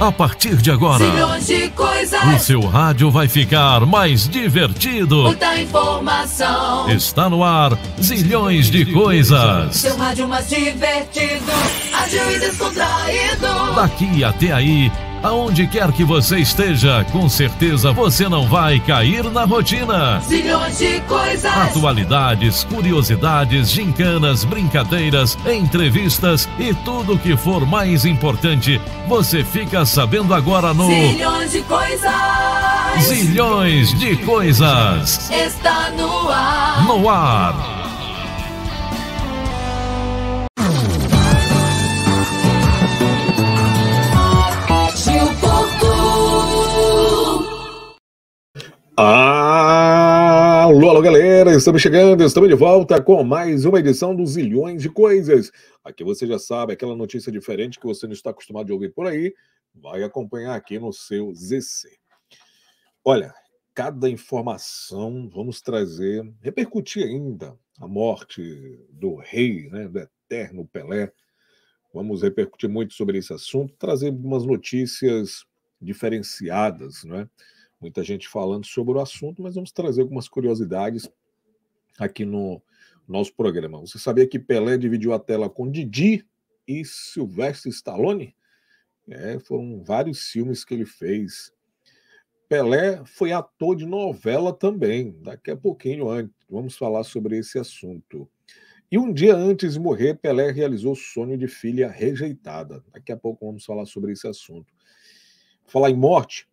A partir de agora, de o seu rádio vai ficar mais divertido. Muita informação. Está no ar, zilhões de, de coisas. coisas. Seu rádio mais divertido, ágil e descontraído. Daqui até aí, aonde quer que você esteja, com certeza você não vai cair na rotina. Zilhões de coisas. Atualidades, curiosidades, gincanas, brincadeiras, entrevistas e tudo o que for mais importante você fica sabendo agora no. Zilhões de coisas. Zilhões de coisas. Está no ar. No ar Estamos chegando, estamos de volta com mais uma edição dos Ilhões de Coisas. Aqui você já sabe, aquela notícia diferente que você não está acostumado a ouvir por aí, vai acompanhar aqui no seu ZC. Olha, cada informação vamos trazer, repercutir ainda a morte do rei, né, do eterno Pelé. Vamos repercutir muito sobre esse assunto, trazer algumas notícias diferenciadas, né? Muita gente falando sobre o assunto, mas vamos trazer algumas curiosidades aqui no nosso programa. Você sabia que Pelé dividiu a tela com Didi e Sylvester Stallone? É, foram vários filmes que ele fez. Pelé foi ator de novela também, daqui a pouquinho antes. Vamos falar sobre esse assunto. E um dia antes de morrer, Pelé realizou o sonho de filha rejeitada. Daqui a pouco vamos falar sobre esse assunto. Falar em morte,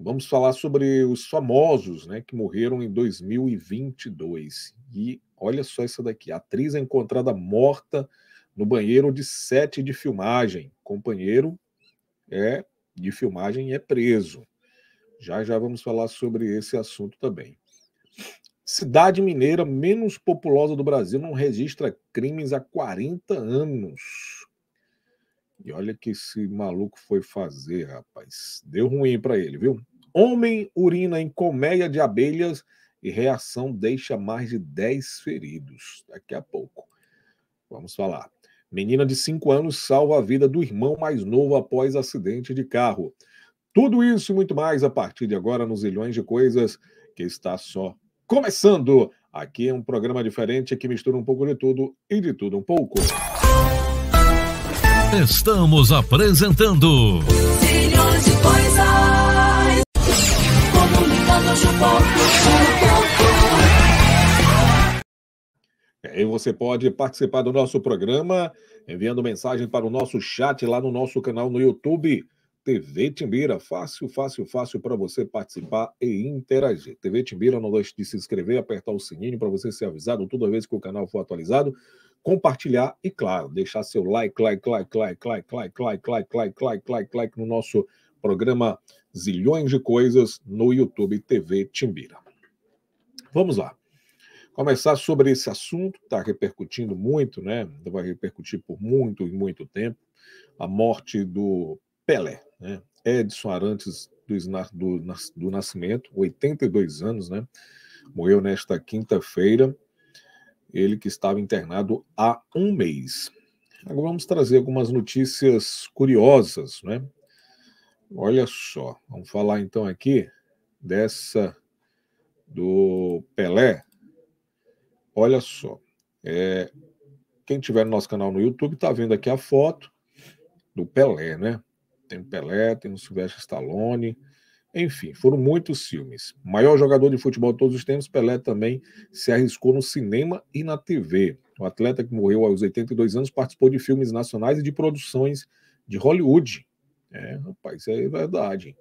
Vamos falar sobre os famosos, né, que morreram em 2022. E olha só essa daqui: a atriz é encontrada morta no banheiro de sete de filmagem. companheiro é de filmagem é preso. Já já vamos falar sobre esse assunto também. Cidade mineira menos populosa do Brasil não registra crimes há 40 anos. E olha que esse maluco foi fazer, rapaz. Deu ruim para ele, viu? Homem urina em colmeia de abelhas e reação deixa mais de 10 feridos. Daqui a pouco. Vamos falar. Menina de 5 anos salva a vida do irmão mais novo após acidente de carro. Tudo isso e muito mais a partir de agora nos Ilhões de Coisas, que está só começando. Aqui é um programa diferente que mistura um pouco de tudo e de tudo um pouco. Estamos apresentando de Coisas. E você pode participar do nosso programa enviando mensagem para o nosso chat lá no nosso canal no YouTube. TV Timbira, fácil, fácil, fácil para você participar e interagir. TV Timbira, não deixe de se inscrever, apertar o sininho para você ser avisado toda vez que o canal for atualizado, compartilhar e, claro, deixar seu like, like, like, like, like, like, like, like, like, like, like, like, like no nosso Programa Zilhões de Coisas no YouTube TV Timbira. Vamos lá. Começar sobre esse assunto, está repercutindo muito, né? Vai repercutir por muito e muito tempo. A morte do Pelé, né? Edson Arantes do, do, do Nascimento, 82 anos, né? Morreu nesta quinta-feira. Ele que estava internado há um mês. Agora vamos trazer algumas notícias curiosas, né? Olha só, vamos falar então aqui dessa do Pelé. Olha só, é, quem tiver no nosso canal no YouTube está vendo aqui a foto do Pelé, né? Tem o Pelé, tem o Silvestre Stallone, enfim, foram muitos filmes. Maior jogador de futebol de todos os tempos, Pelé também se arriscou no cinema e na TV. O atleta que morreu aos 82 anos participou de filmes nacionais e de produções de Hollywood é, rapaz, isso é verdade.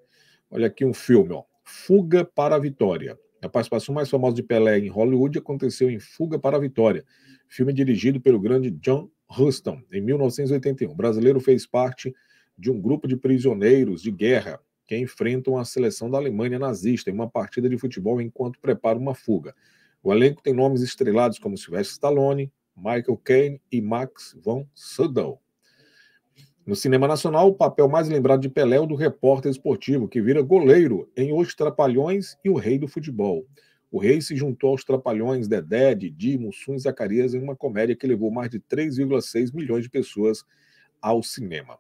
Olha aqui um filme, ó. Fuga para a Vitória. A participação mais famosa de Pelé em Hollywood aconteceu em Fuga para a Vitória, filme dirigido pelo grande John Huston, em 1981. O brasileiro fez parte de um grupo de prisioneiros de guerra que enfrentam a seleção da Alemanha nazista em uma partida de futebol enquanto prepara uma fuga. O elenco tem nomes estrelados como Sylvester Stallone, Michael Caine e Max von Sydow. No cinema nacional, o papel mais lembrado de Pelé é o do repórter esportivo, que vira goleiro em Os Trapalhões e O Rei do Futebol. O rei se juntou aos Trapalhões, Dedé, Didi, Mussum e Zacarias em uma comédia que levou mais de 3,6 milhões de pessoas ao cinema.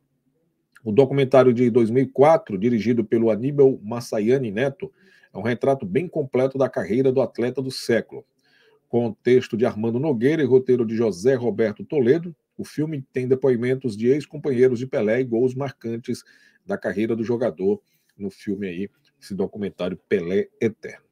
O documentário de 2004, dirigido pelo Aníbal Massaiani Neto, é um retrato bem completo da carreira do atleta do século. Com o texto de Armando Nogueira e roteiro de José Roberto Toledo, o filme tem depoimentos de ex-companheiros de Pelé e gols marcantes da carreira do jogador no filme aí, esse documentário Pelé Eterno.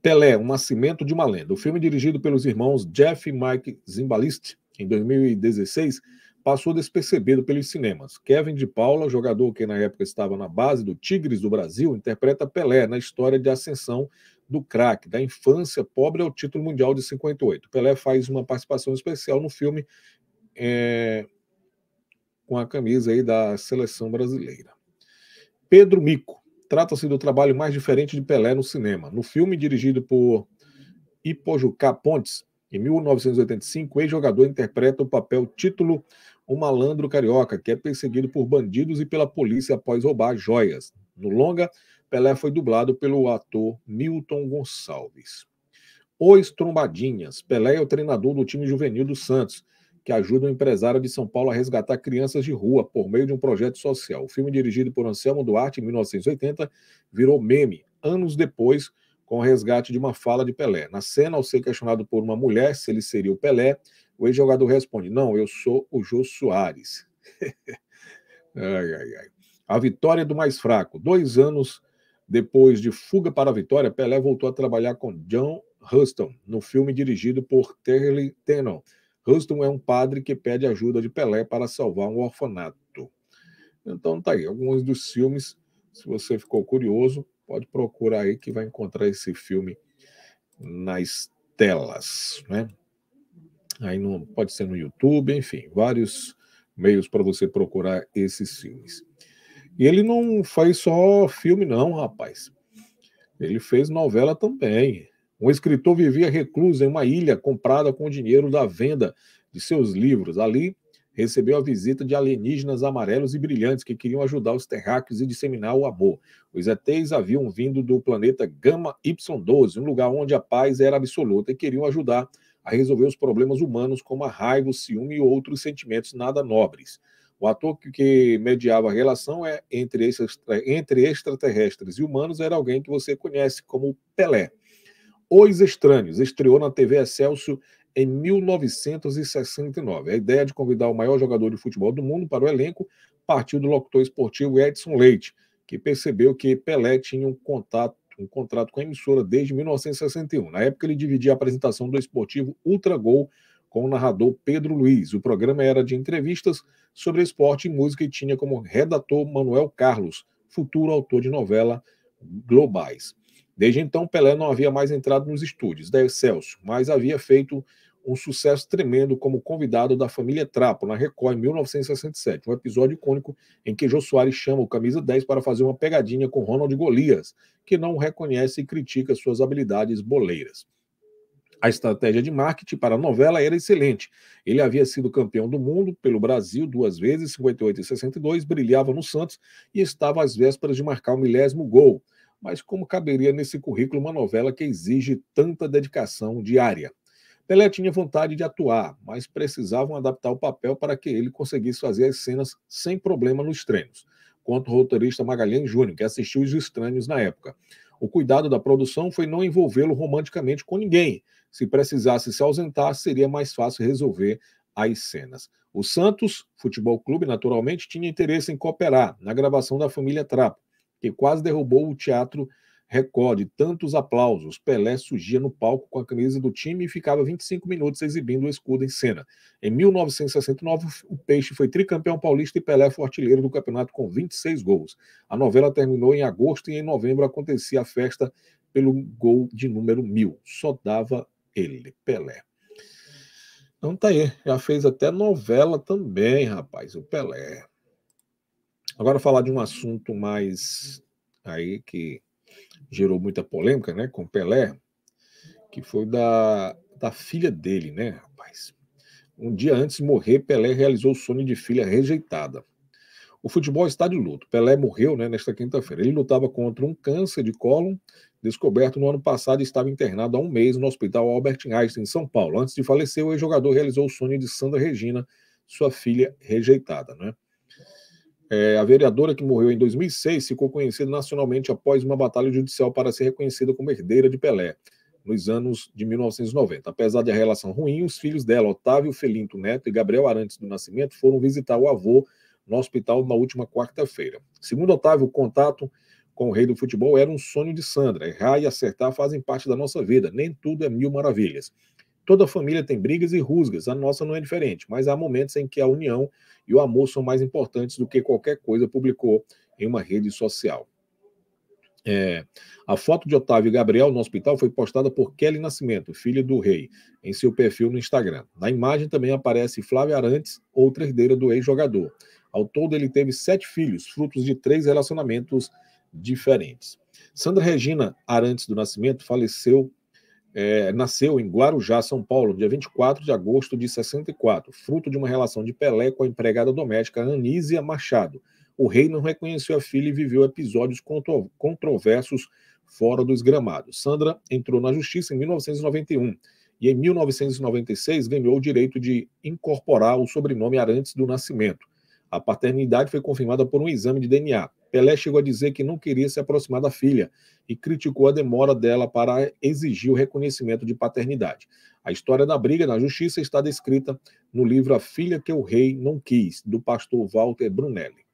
Pelé, o nascimento de uma lenda. O filme é dirigido pelos irmãos Jeff e Mike Zimbalist, em 2016, passou despercebido pelos cinemas. Kevin de Paula, jogador que na época estava na base do Tigres do Brasil, interpreta Pelé na história de ascensão do craque, da infância pobre ao é título mundial de 58. Pelé faz uma participação especial no filme é, com a camisa aí da seleção brasileira. Pedro Mico. Trata-se do trabalho mais diferente de Pelé no cinema. No filme dirigido por Ipojucá Pontes, em 1985, o ex-jogador interpreta o papel título o malandro carioca que é perseguido por bandidos e pela polícia após roubar joias. No longa, Pelé foi dublado pelo ator Milton Gonçalves. Os Trombadinhas. Pelé é o treinador do time juvenil do Santos, que ajuda o empresário de São Paulo a resgatar crianças de rua por meio de um projeto social. O filme, dirigido por Anselmo Duarte em 1980, virou meme anos depois, com o resgate de uma fala de Pelé. Na cena, ao ser questionado por uma mulher se ele seria o Pelé, o ex-jogador responde: Não, eu sou o Jô Soares. ai, ai, ai. A vitória do mais fraco. Dois anos depois de Fuga para a Vitória, Pelé voltou a trabalhar com John Huston, no filme dirigido por Terry Tenon. Huston é um padre que pede ajuda de Pelé para salvar um orfanato. Então tá aí, alguns dos filmes, se você ficou curioso, pode procurar aí que vai encontrar esse filme nas telas, né? Aí não pode ser no YouTube, enfim, vários meios para você procurar esses filmes. E ele não faz só filme, não, rapaz. Ele fez novela também. Um escritor vivia recluso em uma ilha comprada com o dinheiro da venda de seus livros. Ali recebeu a visita de alienígenas amarelos e brilhantes que queriam ajudar os terráqueos e disseminar o amor. Os ETs haviam vindo do planeta Gama Y12, um lugar onde a paz era absoluta e queriam ajudar a resolver os problemas humanos como a raiva, o ciúme e outros sentimentos nada nobres. O ator que mediava a relação é, entre, esses, é, entre extraterrestres e humanos era alguém que você conhece como Pelé. Os Estranhos estreou na TV Excelsior em 1969. A ideia de convidar o maior jogador de futebol do mundo para o elenco partiu do locutor esportivo Edson Leite, que percebeu que Pelé tinha um contato um contrato com a emissora desde 1961. Na época, ele dividia a apresentação do esportivo Ultra Gol com o narrador Pedro Luiz. O programa era de entrevistas sobre esporte e música e tinha como redator Manuel Carlos, futuro autor de novela Globais. Desde então, Pelé não havia mais entrado nos estúdios da Celso, mas havia feito um sucesso tremendo como convidado da família Trapo na Record em 1967, um episódio icônico em que Jô Soares chama o camisa 10 para fazer uma pegadinha com Ronald Golias, que não reconhece e critica suas habilidades boleiras. A estratégia de marketing para a novela era excelente. Ele havia sido campeão do mundo pelo Brasil duas vezes, 58 e 62, brilhava no Santos e estava às vésperas de marcar o milésimo gol. Mas como caberia nesse currículo uma novela que exige tanta dedicação diária? Pelé tinha vontade de atuar, mas precisavam adaptar o papel para que ele conseguisse fazer as cenas sem problema nos treinos. Quanto o roteirista Magalhães Júnior, que assistiu Os Estranhos na época. O cuidado da produção foi não envolvê-lo romanticamente com ninguém se precisasse se ausentar, seria mais fácil resolver as cenas. O Santos Futebol Clube, naturalmente, tinha interesse em cooperar na gravação da família Trapo, que quase derrubou o teatro recorde, tantos aplausos. Pelé surgia no palco com a camisa do time e ficava 25 minutos exibindo o escudo em cena. Em 1969, o Peixe foi tricampeão paulista e Pelé foi artilheiro do campeonato com 26 gols. A novela terminou em agosto e em novembro acontecia a festa pelo gol de número mil. Só dava ele, Pelé. Então tá aí, já fez até novela também, rapaz, o Pelé. Agora falar de um assunto mais aí que gerou muita polêmica, né, com Pelé, que foi da, da filha dele, né, rapaz. Um dia antes de morrer, Pelé realizou o sonho de filha rejeitada. O futebol é está de luto. Pelé morreu né, nesta quinta-feira. Ele lutava contra um câncer de cólon Descoberto no ano passado, estava internado há um mês no Hospital Albert Einstein, em São Paulo. Antes de falecer, o ex-jogador realizou o sonho de Sandra Regina, sua filha rejeitada. Né? É, a vereadora que morreu em 2006 ficou conhecida nacionalmente após uma batalha judicial para ser reconhecida como herdeira de Pelé, nos anos de 1990. Apesar da relação ruim, os filhos dela, Otávio Felinto Neto e Gabriel Arantes do Nascimento, foram visitar o avô no hospital na última quarta-feira. Segundo Otávio, o contato com o rei do futebol era um sonho de Sandra. Errar e acertar fazem parte da nossa vida. Nem tudo é mil maravilhas. Toda família tem brigas e rusgas, a nossa não é diferente, mas há momentos em que a união e o amor são mais importantes do que qualquer coisa, publicou em uma rede social. É, a foto de Otávio Gabriel no hospital foi postada por Kelly Nascimento, filho do rei, em seu perfil no Instagram. Na imagem também aparece Flávia Arantes, outra herdeira do ex-jogador. Ao todo, ele teve sete filhos, frutos de três relacionamentos diferentes. Sandra Regina Arantes do Nascimento faleceu, é, nasceu em Guarujá, São Paulo, dia 24 de agosto de 64, fruto de uma relação de Pelé com a empregada doméstica Anísia Machado. O rei não reconheceu a filha e viveu episódios contro controversos fora dos gramados. Sandra entrou na justiça em 1991 e em 1996 ganhou o direito de incorporar o sobrenome Arantes do Nascimento. A paternidade foi confirmada por um exame de DNA. Pelé chegou a dizer que não queria se aproximar da filha e criticou a demora dela para exigir o reconhecimento de paternidade. A história da briga na justiça está descrita no livro A Filha que o Rei Não Quis, do pastor Walter Brunelli.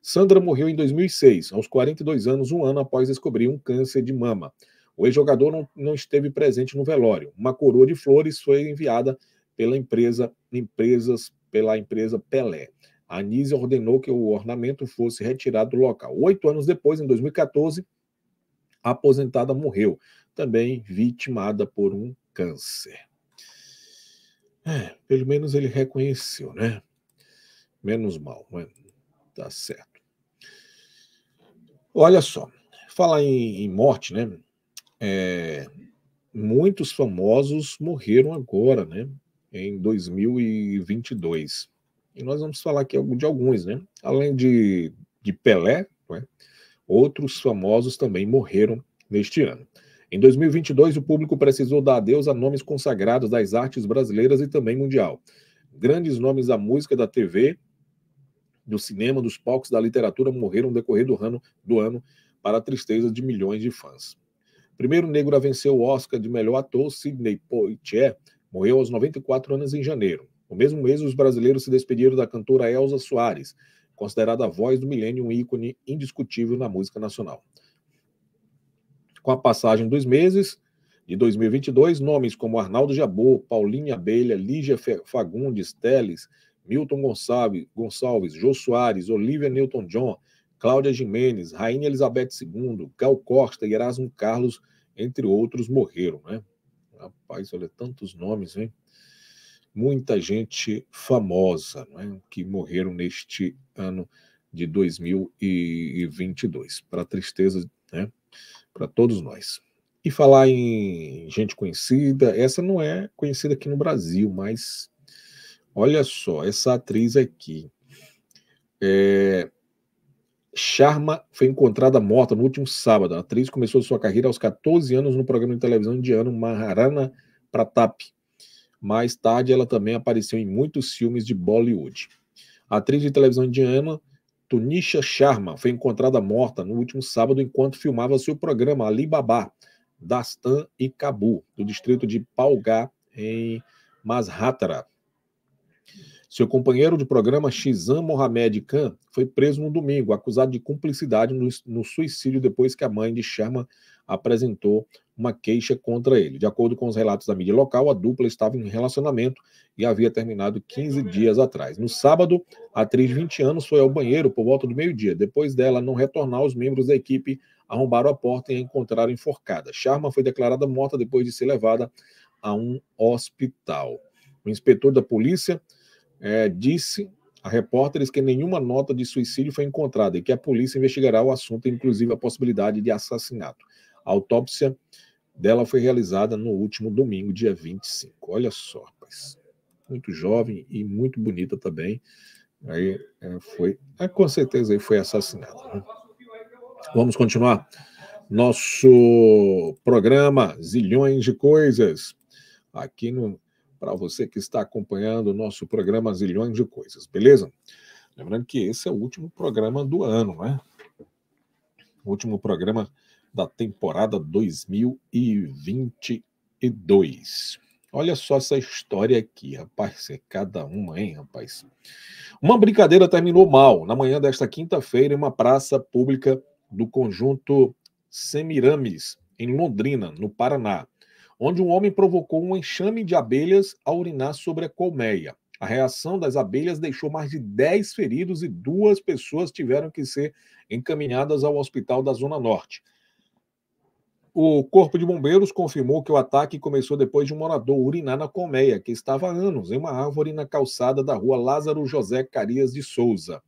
Sandra morreu em 2006, aos 42 anos, um ano após descobrir um câncer de mama. O ex-jogador não, não esteve presente no velório. Uma coroa de flores foi enviada pela empresa, empresas, pela empresa Pelé. Anísia ordenou que o ornamento fosse retirado do local. Oito anos depois, em 2014, a aposentada morreu, também vitimada por um câncer. É, pelo menos ele reconheceu, né? Menos mal, né? Tá certo. Olha só, falar em, em morte, né? É, muitos famosos morreram agora, né? Em 2022. E nós vamos falar aqui de alguns, né? Além de, de Pelé, né? outros famosos também morreram neste ano. Em 2022, o público precisou dar adeus a nomes consagrados das artes brasileiras e também mundial. Grandes nomes da música, da TV, do cinema, dos palcos, da literatura morreram no decorrer do ano, do ano para a tristeza de milhões de fãs. Primeiro negro a vencer o Oscar de melhor ator, Sidney Poitier, morreu aos 94 anos em janeiro. No mesmo mês, os brasileiros se despediram da cantora Elza Soares, considerada a voz do milênio um ícone indiscutível na música nacional. Com a passagem dos meses de 2022, nomes como Arnaldo Jabô, Paulinha Abelha, Lígia Fagundes Teles, Milton Gonçalves, Gonçalves Jô Soares, Olivia Newton-John, Cláudia Jimenez, Rainha Elizabeth II, Gal Costa e Erasmo Carlos, entre outros, morreram, né? Rapaz, olha, tantos nomes, hein? muita gente famosa é, que morreram neste ano de 2022, para tristeza, né, para todos nós. E falar em gente conhecida, essa não é conhecida aqui no Brasil, mas olha só, essa atriz aqui, é, Sharma foi encontrada morta no último sábado. A atriz começou sua carreira aos 14 anos no programa de televisão indiano Maharana Pratap, mais tarde, ela também apareceu em muitos filmes de Bollywood. A atriz de televisão indiana Tunisha Sharma foi encontrada morta no último sábado enquanto filmava seu programa Ali Baba, Dastan e Cabu, do distrito de Palgá, em Masratara. Seu companheiro de programa, Shizam Mohamed Khan, foi preso no domingo, acusado de cumplicidade no, no suicídio depois que a mãe de Sharma apresentou uma queixa contra ele. De acordo com os relatos da mídia local, a dupla estava em relacionamento e havia terminado 15 dias atrás. No sábado, a atriz de 20 anos foi ao banheiro por volta do meio-dia. Depois dela não retornar, os membros da equipe arrombaram a porta e a encontraram enforcada. Sharma foi declarada morta depois de ser levada a um hospital. O inspetor da polícia é, disse a repórteres que nenhuma nota de suicídio foi encontrada e que a polícia investigará o assunto, inclusive a possibilidade de assassinato. A autópsia dela foi realizada no último domingo, dia 25. Olha só, rapaz. Muito jovem e muito bonita também. Aí é, foi, é, com certeza aí foi assassinada. Né? Vamos continuar nosso programa Zilhões de Coisas. Aqui no para você que está acompanhando o nosso programa Zilhões de Coisas, beleza? Lembrando que esse é o último programa do ano, né? último programa da temporada 2022. Olha só essa história aqui, rapaz, é cada uma, hein, rapaz? Uma brincadeira terminou mal na manhã desta quinta-feira em uma praça pública do conjunto Semiramis, em Londrina, no Paraná, onde um homem provocou um enxame de abelhas a urinar sobre a colmeia. A reação das abelhas deixou mais de 10 feridos e duas pessoas tiveram que ser encaminhadas ao hospital da Zona Norte. O Corpo de Bombeiros confirmou que o ataque começou depois de um morador urinar na colmeia, que estava há anos em uma árvore na calçada da rua Lázaro José Carias de Souza.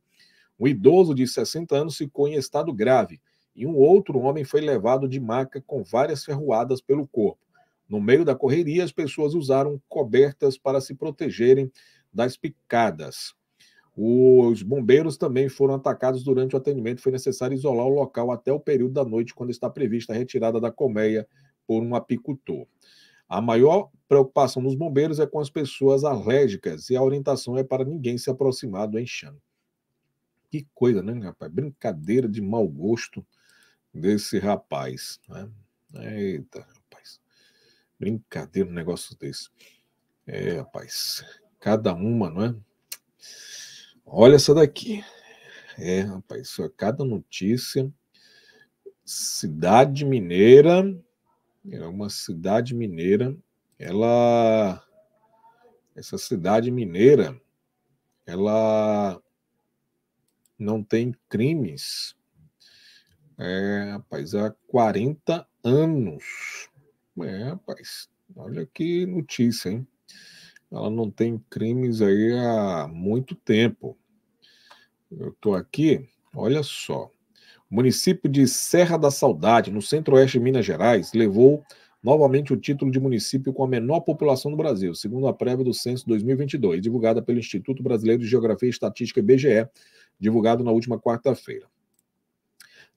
Um idoso de 60 anos ficou em estado grave e um outro homem foi levado de maca com várias ferroadas pelo corpo. No meio da correria, as pessoas usaram cobertas para se protegerem das picadas. Os bombeiros também foram atacados durante o atendimento. Foi necessário isolar o local até o período da noite, quando está prevista a retirada da colmeia por um apicultor. A maior preocupação dos bombeiros é com as pessoas alérgicas e a orientação é para ninguém se aproximar do enxame. Que coisa, né, rapaz? Brincadeira de mau gosto desse rapaz. Né? Eita, rapaz. Brincadeira um negócio desse. É, rapaz. Cada uma, não é? Olha essa daqui. É, rapaz, isso é cada notícia. Cidade mineira, é uma cidade mineira, ela essa cidade mineira, ela não tem crimes. É, rapaz, há 40 anos. É, rapaz, olha que notícia, hein? ela não tem crimes aí há muito tempo. Eu estou aqui, olha só. O município de Serra da Saudade, no centro-oeste de Minas Gerais, levou novamente o título de município com a menor população do Brasil, segundo a prévia do censo 2022, divulgada pelo Instituto Brasileiro de Geografia e Estatística, IBGE, divulgado na última quarta-feira.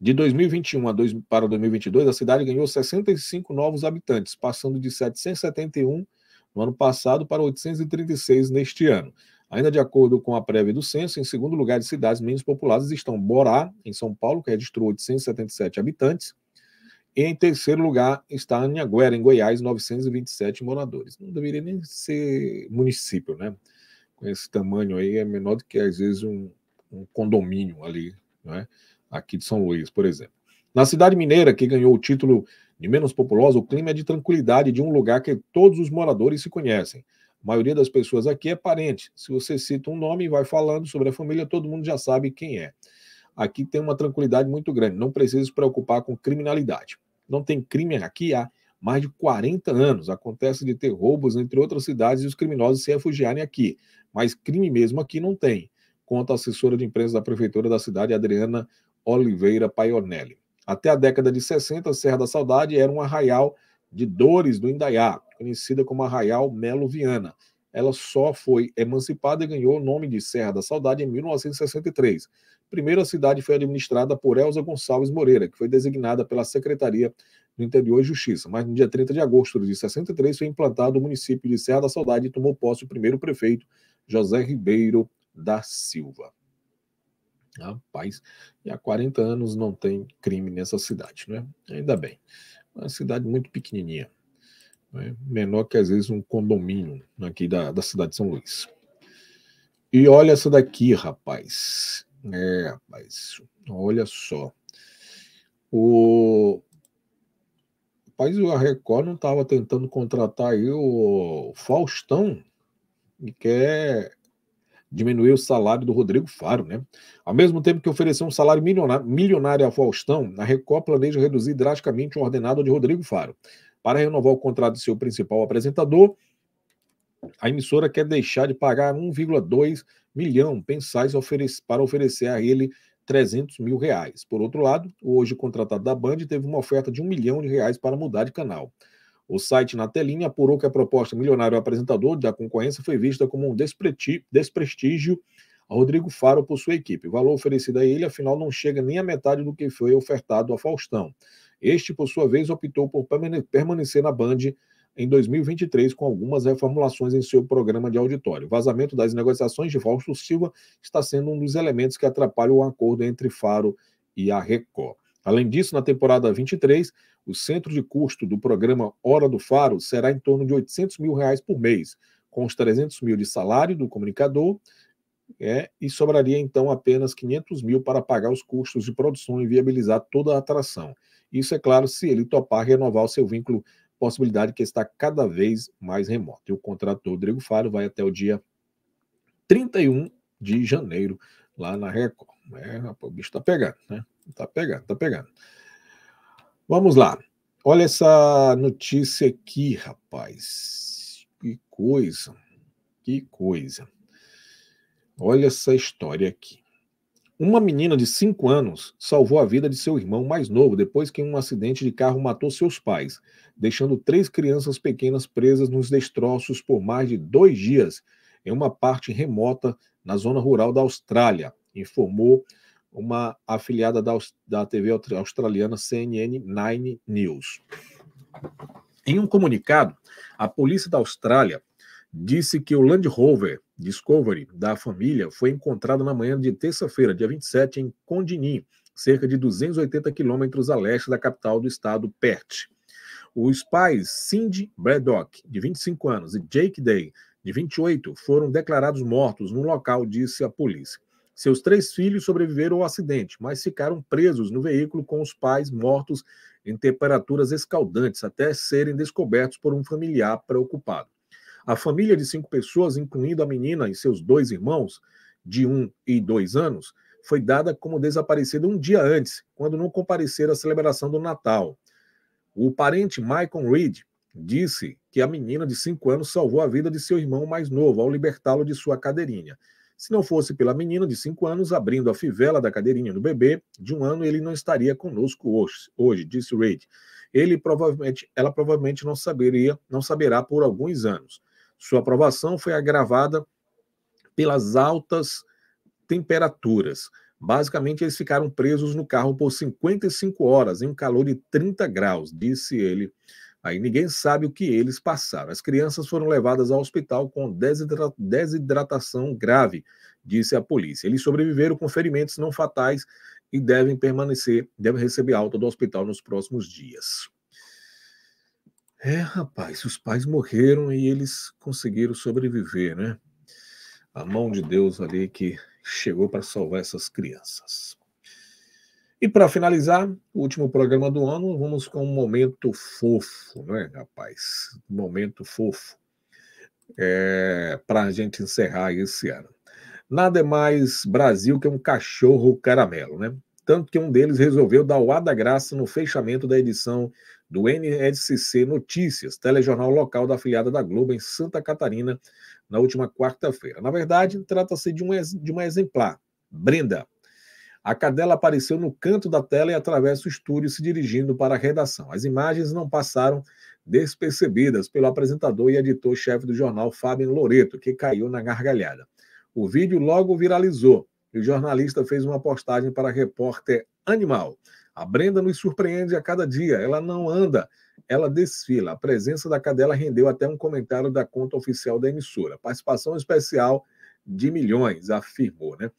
De 2021 a dois, para 2022, a cidade ganhou 65 novos habitantes, passando de 771 no ano passado para 836 neste ano. Ainda de acordo com a prévia do censo, em segundo lugar de cidades menos populadas estão Borá, em São Paulo, que registrou 877 habitantes, e em terceiro lugar está Anhanguera, em Goiás, 927 moradores. Não deveria nem ser município, né? Com esse tamanho aí, é menor do que, às vezes, um, um condomínio ali, né? aqui de São Luís, por exemplo. Na cidade mineira, que ganhou o título de menos populosa, o clima é de tranquilidade de um lugar que todos os moradores se conhecem. A maioria das pessoas aqui é parente. Se você cita um nome e vai falando sobre a família, todo mundo já sabe quem é. Aqui tem uma tranquilidade muito grande, não precisa se preocupar com criminalidade. Não tem crime aqui há mais de 40 anos. Acontece de ter roubos entre outras cidades e os criminosos se refugiarem aqui. Mas crime mesmo aqui não tem, conta a assessora de imprensa da prefeitura da cidade, Adriana Oliveira Paionelli. Até a década de 60, Serra da Saudade era um arraial de Dores do Indaiá, conhecida como Arraial Melo Viana. Ela só foi emancipada e ganhou o nome de Serra da Saudade em 1963. Primeiro, a cidade foi administrada por Elza Gonçalves Moreira, que foi designada pela Secretaria do Interior e Justiça. Mas no dia 30 de agosto de 63 foi implantado o município de Serra da Saudade e tomou posse o primeiro prefeito, José Ribeiro da Silva. Rapaz, e há 40 anos não tem crime nessa cidade, né? Ainda bem. Uma cidade muito pequenininha. Né? Menor que às vezes um condomínio aqui da, da cidade de São Luís. E olha essa daqui, rapaz. É, rapaz, olha só. O. Rapaz, o Record não estava tentando contratar aí o Faustão e quer diminuir o salário do Rodrigo Faro, né? Ao mesmo tempo que ofereceu um salário milionário, milionário ao Faustão, a Record planeja reduzir drasticamente o ordenado de Rodrigo Faro. Para renovar o contrato de seu principal apresentador, a emissora quer deixar de pagar 1,2 milhão pensais para oferecer a ele 300 mil reais. Por outro lado, o hoje contratado da Band teve uma oferta de 1 milhão de reais para mudar de canal. O site na telinha apurou que a proposta milionário apresentador da concorrência foi vista como um desprestígio a Rodrigo Faro por sua equipe. O valor oferecido a ele, afinal, não chega nem à metade do que foi ofertado a Faustão. Este, por sua vez, optou por permanecer na Band em 2023 com algumas reformulações em seu programa de auditório. O vazamento das negociações de Fausto Silva está sendo um dos elementos que atrapalha o acordo entre Faro e a Record. Além disso, na temporada 23, o centro de custo do programa Hora do Faro será em torno de 800 mil reais por mês, com os 300 mil de salário do comunicador, é, e sobraria então apenas 500 mil para pagar os custos de produção e viabilizar toda a atração. Isso é claro se ele topar renovar o seu vínculo, possibilidade que está cada vez mais remota. E o contrato do Rodrigo Faro vai até o dia 31 de janeiro, lá na Record. É, o bicho está pegando, né? Tá pegando, tá pegando. Vamos lá. Olha essa notícia aqui, rapaz. Que coisa. Que coisa. Olha essa história aqui. Uma menina de 5 anos salvou a vida de seu irmão mais novo depois que um acidente de carro matou seus pais, deixando três crianças pequenas presas nos destroços por mais de dois dias em uma parte remota na zona rural da Austrália, informou uma afiliada da, da TV australiana cnn Nine News. Em um comunicado, a polícia da Austrália disse que o Land Rover Discovery da família foi encontrado na manhã de terça-feira, dia 27, em Condini, cerca de 280 quilômetros a leste da capital do estado, Perth. Os pais Cindy Braddock, de 25 anos, e Jake Day, de 28, foram declarados mortos no local, disse a polícia. Seus três filhos sobreviveram ao acidente, mas ficaram presos no veículo com os pais mortos em temperaturas escaldantes até serem descobertos por um familiar preocupado. A família de cinco pessoas, incluindo a menina e seus dois irmãos, de um e dois anos, foi dada como desaparecida um dia antes, quando não compareceram à celebração do Natal. O parente Michael Reed disse que a menina de cinco anos salvou a vida de seu irmão mais novo ao libertá-lo de sua cadeirinha. Se não fosse pela menina de 5 anos abrindo a fivela da cadeirinha do bebê de um ano, ele não estaria conosco hoje, hoje disse Reid. Ele provavelmente, ela provavelmente não saberia, não saberá por alguns anos. Sua aprovação foi agravada pelas altas temperaturas. Basicamente, eles ficaram presos no carro por 55 horas, em um calor de 30 graus, disse ele Aí ninguém sabe o que eles passaram. As crianças foram levadas ao hospital com desidra desidratação grave, disse a polícia. Eles sobreviveram com ferimentos não fatais e devem permanecer, devem receber alta do hospital nos próximos dias. É, rapaz, os pais morreram e eles conseguiram sobreviver, né? A mão de Deus ali que chegou para salvar essas crianças. E para finalizar, o último programa do ano, vamos com um momento fofo, né, rapaz? Momento fofo. É, para a gente encerrar esse ano. Nada é mais Brasil que um cachorro caramelo, né? Tanto que um deles resolveu dar o ar da graça no fechamento da edição do NSC Notícias, telejornal local da afiliada da Globo em Santa Catarina, na última quarta-feira. Na verdade, trata-se de, de uma exemplar, Brenda, a cadela apareceu no canto da tela e atravessa o estúdio se dirigindo para a redação. As imagens não passaram despercebidas pelo apresentador e editor-chefe do jornal, Fábio Loreto, que caiu na gargalhada. O vídeo logo viralizou e o jornalista fez uma postagem para a repórter Animal. A Brenda nos surpreende a cada dia. Ela não anda, ela desfila. A presença da cadela rendeu até um comentário da conta oficial da emissora. Participação especial de milhões, afirmou, né?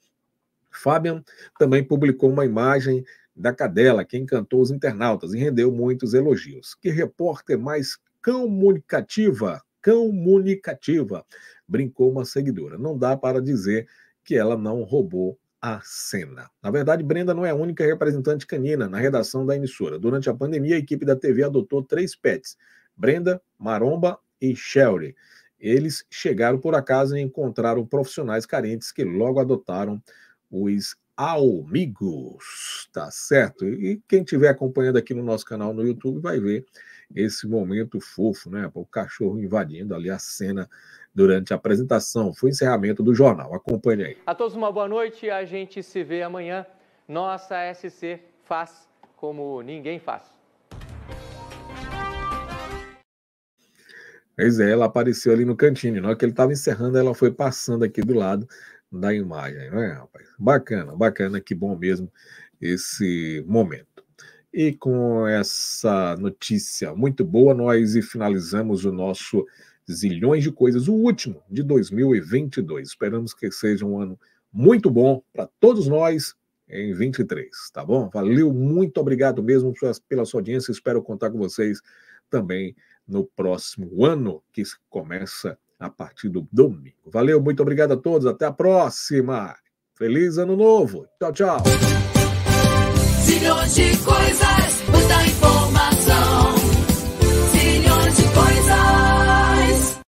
Fabian também publicou uma imagem da cadela que encantou os internautas e rendeu muitos elogios. Que repórter mais comunicativa, comunicativa, brincou uma seguidora. Não dá para dizer que ela não roubou a cena. Na verdade, Brenda não é a única representante canina na redação da emissora. Durante a pandemia, a equipe da TV adotou três pets: Brenda, Maromba e Shelly. Eles chegaram por acaso e encontraram profissionais carentes que logo adotaram os amigos, tá certo? E quem estiver acompanhando aqui no nosso canal no YouTube vai ver esse momento fofo, né? O cachorro invadindo ali a cena durante a apresentação. Foi o encerramento do jornal. Acompanhe aí. A todos uma boa noite. A gente se vê amanhã. Nossa SC faz como ninguém faz. Pois é, ela apareceu ali no cantinho. Na né? hora que ele estava encerrando, ela foi passando aqui do lado da imagem, não é, rapaz? Bacana, bacana, que bom mesmo esse momento. E com essa notícia muito boa, nós finalizamos o nosso Zilhões de Coisas, o último de 2022. Esperamos que seja um ano muito bom para todos nós em 23, tá bom? Valeu, muito obrigado mesmo pela sua audiência. Espero contar com vocês também no próximo ano que começa a partir do domingo. Valeu, muito obrigado a todos. Até a próxima. Feliz ano novo. Tchau, tchau.